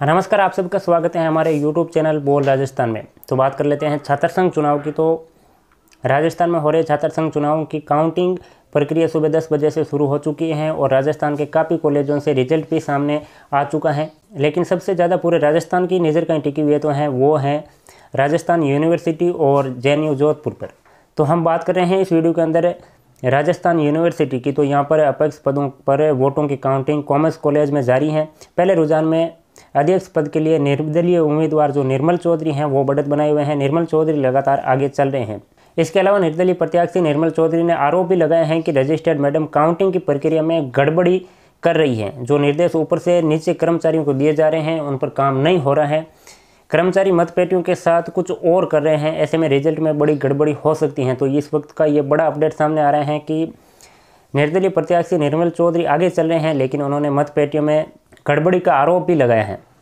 हाँ, नमस्कार आप सबका स्वागत है हमारे यूट्यूब चैनल बोल राजस्थान में तो बात कर लेते हैं छात्र संघ चुनाव की तो राजस्थान में हो रहे छात्र संघ चुनाव की काउंटिंग प्रक्रिया सुबह दस बजे से शुरू हो चुकी है और राजस्थान के काफ़ी कॉलेजों से रिजल्ट भी सामने आ चुका है लेकिन सबसे ज़्यादा पूरे राजस्थान की नज़र कहीं टिकी हुई तो हैं वो हैं राजस्थान यूनिवर्सिटी और जे जोधपुर पर तो हम बात कर रहे हैं इस वीडियो के अंदर राजस्थान यूनिवर्सिटी की तो यहाँ पर अपेक्ष पदों पर वोटों की काउंटिंग कॉमर्स कॉलेज में जारी है पहले रुझान में अध्यक्ष पद के लिए निर्दलीय उम्मीदवार जो निर्मल चौधरी हैं वो बढ़त बनाए हुए हैं निर्मल चौधरी लगातार आगे चल रहे हैं इसके अलावा निर्दलीय प्रत्याशी निर्मल चौधरी ने आरोप भी लगाए हैं कि रजिस्टर्ड मैडम काउंटिंग की प्रक्रिया में गड़बड़ी कर रही है जो निर्देश ऊपर से नीचे कर्मचारियों को दिए जा रहे हैं उन पर काम नहीं हो रहा है कर्मचारी मतपेटियों के साथ कुछ और कर रहे हैं ऐसे में रिजल्ट में बड़ी गड़बड़ी हो सकती है तो इस वक्त का ये बड़ा अपडेट सामने आ रहा है कि निर्दलीय प्रत्याशी निर्मल चौधरी आगे चल रहे हैं लेकिन उन्होंने मतपेटियों में गड़बड़ी का आरोप भी लगाए हैं